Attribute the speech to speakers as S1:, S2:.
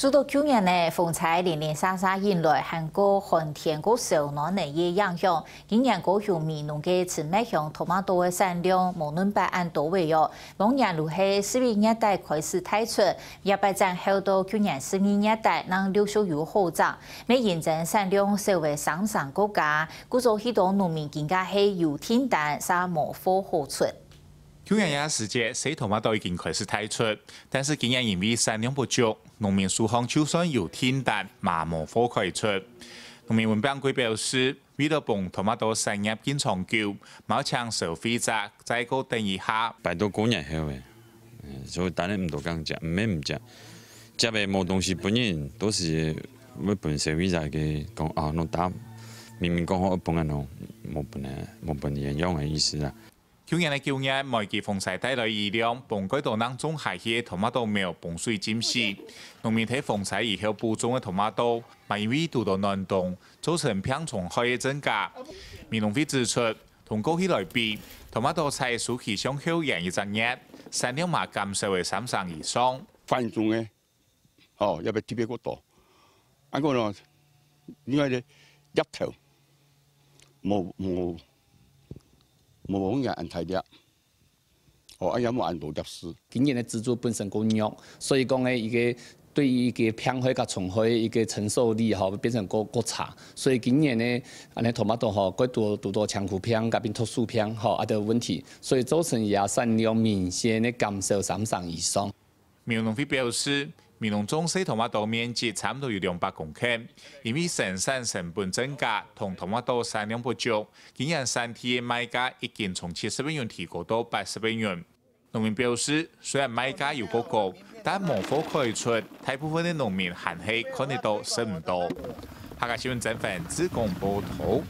S1: 诸多去年呢，风采零零散散引来韩国旱田果受暖呢也影响，今年高雄闽农嘅小麦乡，托马多嘅产量无能摆按到位哦，往年如系四月热代开始推出，一百站后到去年十月热代，能陆续有好涨，你认正产量稍微上上国家，故作许多农民更加系有天单啥冒火好出。
S2: 去年也是节，样，水稻嘛都已经开始退出，但是今年因为山两不足，农民苏杭秋收又天淡，麻木火开出。农民文邦贵表示，为了棒土马多产业更长久，冇抢收费债，再过等一下。
S3: 拜托工人好诶，所以当然唔多讲食，唔免唔食，食诶冇东西本人都是要本社会债嘅，讲啊，侬打明明讲好一帮人咯，冇本诶，冇本人用诶意思啦。
S2: 去年的旧年，梅季風勢帶來雨量，本季度人中海鮮嘅土麥豆苗傍水浸死。农民睇風勢以后播种的土马豆，因為土到暖冬，造成病虫害的增加。民农会指出，同高去来比，土马豆菜暑期相協养一二月，產量嘛减少为三成以上。繁種的，哦，不要係别过多？啱个呢，因為咧日
S4: 冇冇。冇咁样安阿有冇按多滴事？今年咧，蜘蛛本身够弱，所以讲咧，一个对于个偏害加虫害一个承受力吼，变成过过差，所以今年咧，安尼拖毛多吼，过多多多强酷偏加变脱素偏吼，阿条问题，所以造成亚产量明显咧感受三成以上。
S2: 苗农飞表示。面农中西同花都面积差唔多有兩百公顷，因为生山成本增加同同花都山量不足，然年天的賣价已经從七十美元提高到八十美元。農民表示，雖然賣价有高高，但冇貨可以出，大部分的
S3: 農民含氣可能都食唔到。下家新聞整份子貢波圖。